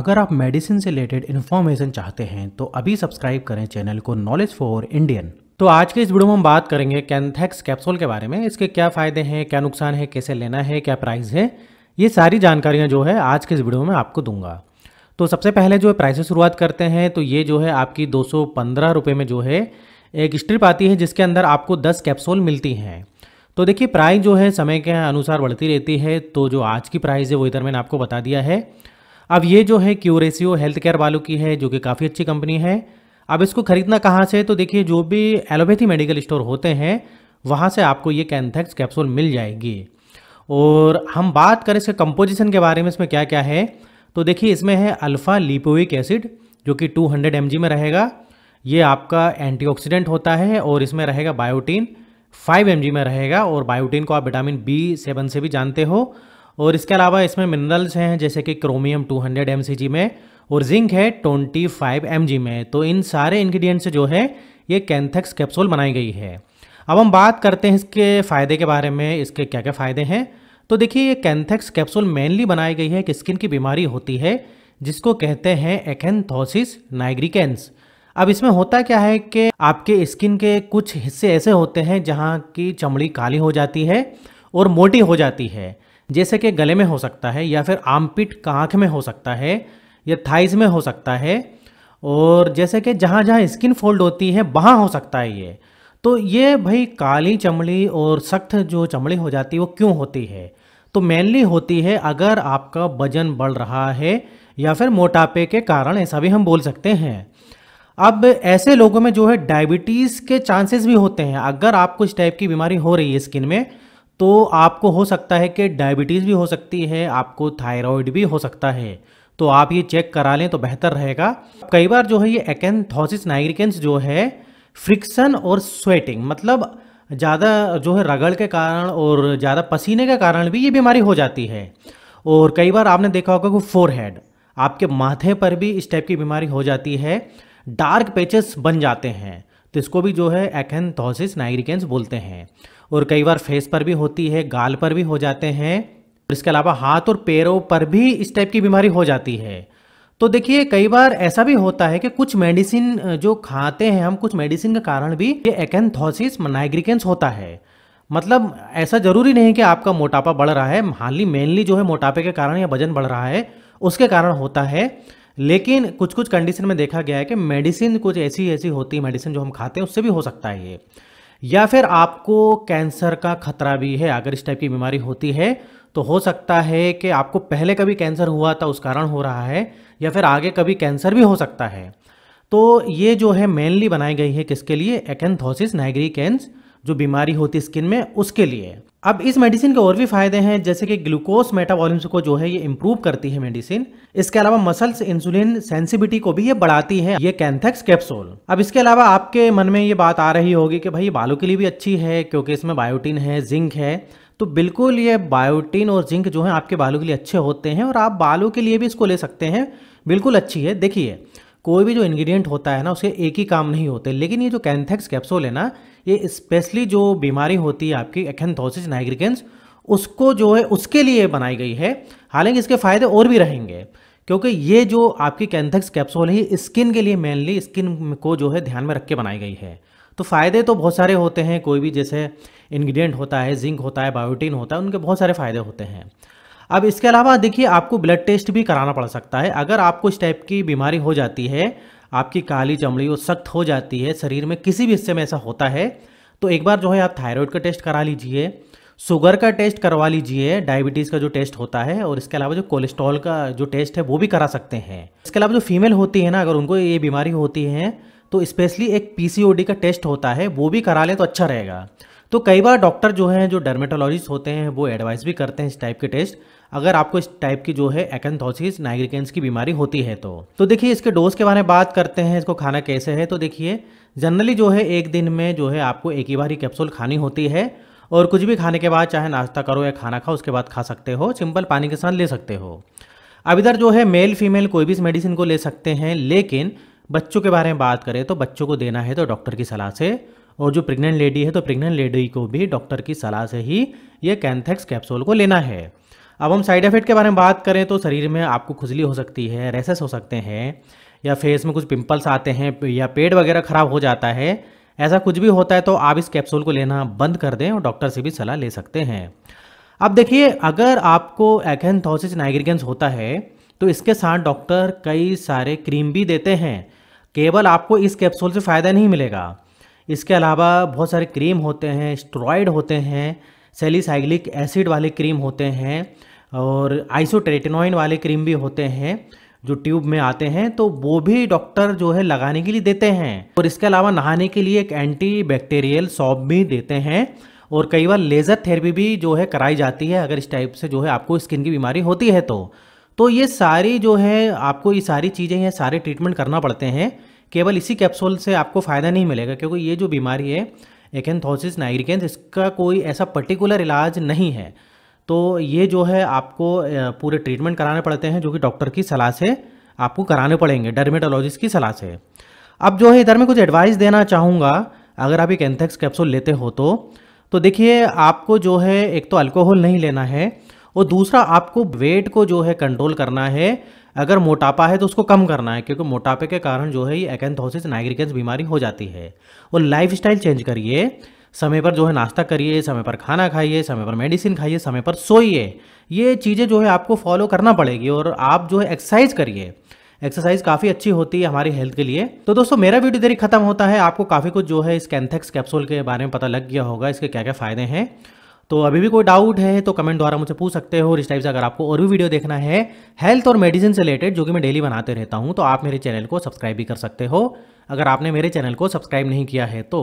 अगर आप मेडिसिन से रिलेटेड इन्फॉर्मेशन चाहते हैं तो अभी सब्सक्राइब करें चैनल को नॉलेज फॉर इंडियन तो आज के इस वीडियो में हम बात करेंगे कैंथेक्स कैप्सूल के बारे में इसके क्या फ़ायदे हैं क्या नुकसान है कैसे लेना है क्या प्राइस है ये सारी जानकारियाँ जो है आज के इस वीडियो में आपको दूंगा तो सबसे पहले जो है प्राइस से शुरुआत करते हैं तो ये जो है आपकी दो सौ में जो है एक स्ट्रिप आती है जिसके अंदर आपको दस कैप्सूल मिलती हैं तो देखिए प्राइस जो है समय के अनुसार बढ़ती रहती है तो जो आज की प्राइस है वो इधर मैंने आपको बता दिया है अब ये जो है क्यूरेसियो हेल्थ केयर वालों की है जो कि काफ़ी अच्छी कंपनी है अब इसको खरीदना कहाँ से तो देखिए जो भी एलोपैथी मेडिकल स्टोर होते हैं वहाँ से आपको ये कैंथेक्स कैप्सूल मिल जाएगी और हम बात करें इसके कंपोजिशन के बारे में इसमें क्या क्या है तो देखिए इसमें है अल्फ़ा लिपोइक एसिड जो कि 200 हंड्रेड में रहेगा ये आपका एंटीऑक्सीडेंट होता है और इसमें रहेगा बायोटीन 5 एम में रहेगा और बायोटीन को आप विटामिन बी सेवन से भी जानते हो और इसके अलावा इसमें मिनरल्स हैं जैसे कि क्रोमियम 200 हंड्रेड में और जिंक है 25 फाइव में तो इन सारे इंग्रेडिएंट से जो है ये कैंथक्स कैप्सूल बनाई गई है अब हम बात करते हैं इसके फ़ायदे के बारे में इसके क्या क्या फ़ायदे हैं तो देखिए ये कैंथक्स कैप्सूल मेनली बनाई गई है कि स्किन की बीमारी होती है जिसको कहते हैं एकेंथोसिस नाइग्रिकेंस अब इसमें होता क्या है कि आपके स्किन के कुछ हिस्से ऐसे होते हैं जहाँ की चमड़ी काली हो जाती है और मोटी हो जाती है जैसे कि गले में हो सकता है या फिर आमपिट कांख में हो सकता है या थाइस में हो सकता है और जैसे कि जहाँ जहाँ स्किन फोल्ड होती है वहाँ हो सकता है ये तो ये भाई काली चमड़ी और सख्त जो चमड़ी हो जाती है वो क्यों होती है तो मेनली होती है अगर आपका वजन बढ़ रहा है या फिर मोटापे के कारण ऐसा भी हम बोल सकते हैं अब ऐसे लोगों में जो है डायबिटीज़ के चांसेस भी होते हैं अगर आपको इस टाइप की बीमारी हो रही है स्किन में तो आपको हो सकता है कि डायबिटीज़ भी हो सकती है आपको थायराइड भी हो सकता है तो आप ये चेक करा लें तो बेहतर रहेगा कई बार जो है ये एकेंथोसिस नाइग्रिकेंस जो है फ्रिक्शन और स्वेटिंग मतलब ज़्यादा जो है रगड़ के कारण और ज़्यादा पसीने के कारण भी ये बीमारी हो जाती है और कई बार आपने देखा होगा कि फोर आपके माथे पर भी इस टाइप की बीमारी हो जाती है डार्क पेचेस बन जाते हैं तो इसको भी जो है एकेंथोसिस नाइग्रिकेंस बोलते हैं और कई बार फेस पर भी होती है गाल पर भी हो जाते हैं इसके अलावा हाथ और पैरों पर भी इस टाइप की बीमारी हो जाती है तो देखिए कई बार ऐसा भी होता है कि कुछ मेडिसिन जो खाते हैं हम कुछ मेडिसिन के कारण भी ये एकेंथोसिस नाइग्रिकेंस होता है मतलब ऐसा जरूरी नहीं कि आपका मोटापा बढ़ रहा है हाली मेनली जो है मोटापे के कारण या वजन बढ़ रहा है उसके कारण होता है लेकिन कुछ कुछ कंडीशन में देखा गया है कि मेडिसिन कुछ ऐसी ऐसी होती है मेडिसिन जो हम खाते हैं उससे भी हो सकता है ये या फिर आपको कैंसर का खतरा भी है अगर इस टाइप की बीमारी होती है तो हो सकता है कि आपको पहले कभी कैंसर हुआ था उस कारण हो रहा है या फिर आगे कभी कैंसर भी हो सकता है तो ये जो है मेनली बनाई गई है किसके लिए एकेंथोसिस कैंस जो बीमारी होती है स्किन में उसके लिए अब इस मेडिसिन के और भी फायदे हैं जैसे कि ग्लूकोज मेटाबॉलिज्म को जो है ये इम्प्रूव करती है मेडिसिन इसके अलावा मसल्स इंसुलिन सेंसिबिलिटी को भी ये बढ़ाती है ये कैंथेक्स कैप्सूल अब इसके अलावा आपके मन में ये बात आ रही होगी कि भाई बालों के लिए भी अच्छी है क्योंकि इसमें बायोटीन है जिंक है तो बिल्कुल ये बायोटीन और जिंक जो है आपके बालों के लिए अच्छे होते हैं और आप बालों के लिए भी इसको ले सकते हैं बिल्कुल अच्छी है देखिए कोई भी जो इंग्रेडिएंट होता है ना उसके एक ही काम नहीं होते लेकिन ये जो कैंथेक्स कैप्सूल है ना ये स्पेशली जो बीमारी होती है आपकी एखेंथोसिस नाइग्रिकेंस उसको जो है उसके लिए बनाई गई है हालांकि इसके फायदे और भी रहेंगे क्योंकि ये जो आपकी कैंथेक्स कैप्सूल है स्किन के लिए मेनली स्किन को जो है ध्यान में रख के बनाई गई है तो फ़ायदे तो बहुत सारे होते हैं कोई भी जैसे इंग्रेडिएंट होता है जिंक होता है बायोटीन होता है उनके बहुत सारे फ़ायदे होते हैं अब इसके अलावा देखिए आपको ब्लड टेस्ट भी कराना पड़ सकता है अगर आपको इस टाइप की बीमारी हो जाती है आपकी काली चमड़ी वो सख्त हो जाती है शरीर में किसी भी हिस्से में ऐसा होता है तो एक बार जो है आप थायराइड का टेस्ट करा लीजिए शुगर का टेस्ट करवा लीजिए डायबिटीज़ का जो टेस्ट होता है और इसके अलावा जो कोलेस्ट्रॉल का जो टेस्ट है वो भी करा सकते हैं इसके अलावा जो फीमेल होती है ना अगर उनको ये बीमारी होती है तो स्पेशली एक पीसीओडी का टेस्ट होता है वो भी करा लें तो अच्छा रहेगा तो कई बार डॉक्टर जो हैं जो डर्मेटोलॉजिस्ट होते हैं वो एडवाइस भी करते हैं इस टाइप के टेस्ट अगर आपको इस टाइप की जो है एकेंथोसिस नाइग्रिकेंस की बीमारी होती है तो तो देखिए इसके डोज के बारे में बात करते हैं इसको खाना कैसे है तो देखिए जनरली जो है एक दिन में जो है आपको एक ही बार ही कैप्सूल खानी होती है और कुछ भी खाने के बाद चाहे नाश्ता करो या खाना खाओ उसके बाद खा सकते हो सिंपल पानी के साथ ले सकते हो अब इधर जो है मेल फीमेल कोई भी इस मेडिसिन को ले सकते हैं लेकिन बच्चों के बारे में बात करें तो बच्चों को देना है तो डॉक्टर की सलाह से और जो प्रेग्नेंट लेडी है तो प्रेग्नेंट लेडी को भी डॉक्टर की सलाह से ही ये कैंथेक्स कैप्सूल को लेना है अब हम साइड इफेक्ट के बारे में बात करें तो शरीर में आपको खुजली हो सकती है रेसेस हो सकते हैं या फेस में कुछ पिंपल्स आते हैं या पेट वगैरह ख़राब हो जाता है ऐसा कुछ भी होता है तो आप इस कैप्सूल को लेना बंद कर दें और डॉक्टर से भी सलाह ले सकते हैं अब देखिए अगर आपको एकेंथोसिस नाइग्रीगेंस होता है तो इसके साथ डॉक्टर कई सारे क्रीम भी देते हैं केवल आपको इस कैप्सूल से फ़ायदा नहीं मिलेगा इसके अलावा बहुत सारे क्रीम होते हैं स्ट्रॉयड होते हैं सेलिसाइग्लिक एसिड वाले क्रीम होते हैं और आइसोट्रेटिनोइन वाले क्रीम भी होते हैं जो ट्यूब में आते हैं तो वो भी डॉक्टर जो है लगाने के लिए देते हैं और इसके अलावा नहाने के लिए एक एंटी बैक्टेरियल सॉप भी देते हैं और कई बार लेज़र थेरेपी भी जो है कराई जाती है अगर इस टाइप से जो है आपको स्किन की बीमारी होती है तो तो ये सारी जो है आपको ये सारी चीज़ें ये सारे ट्रीटमेंट करना पड़ते हैं केवल इसी कैप्सूल से आपको फ़ायदा नहीं मिलेगा क्योंकि ये जो बीमारी है एकेंथोसिस नाइग्रिकेंस इसका कोई ऐसा पर्टिकुलर इलाज नहीं है तो ये जो है आपको पूरे ट्रीटमेंट कराने पड़ते हैं जो कि डॉक्टर की सलाह से आपको कराने पड़ेंगे डर्मेटोलॉजिस्ट की सलाह से अब जो है इधर में कुछ एडवाइस देना चाहूँगा अगर आप एक एंथेक्स कैप्सूल लेते हो तो तो देखिए आपको जो है एक तो अल्कोहल नहीं लेना है और दूसरा आपको वेट को जो है कंट्रोल करना है अगर मोटापा है तो उसको कम करना है क्योंकि मोटापे के कारण जो है ये एकेंथोसिस नाइग्रिकेंस बीमारी हो जाती है और लाइफ चेंज करिए समय पर जो है नाश्ता करिए समय पर खाना खाइए समय पर मेडिसिन खाइए समय पर सोइए ये चीज़ें जो है आपको फॉलो करना पड़ेगी और आप जो है एक्सरसाइज करिए एक्सरसाइज काफ़ी अच्छी होती है हमारी हेल्थ के लिए तो दोस्तों मेरा वीडियो देरी खत्म होता है आपको काफ़ी कुछ जो है इस कैंथेक्स कैप्सूल के बारे में पता लग गया होगा इसके क्या क्या फ़ायदे हैं तो अभी भी कोई डाउट है तो कमेंट द्वारा मुझे पूछ सकते हो और इस टाइप से अगर आपको और भी वीडियो देखना है हेल्थ और मेडिसिन से रिलेटेड जो कि मैं डेली बनाते रहता हूँ तो आप मेरे चैनल को सब्सक्राइब भी कर सकते हो अगर आपने मेरे चैनल को सब्सक्राइब नहीं किया है तो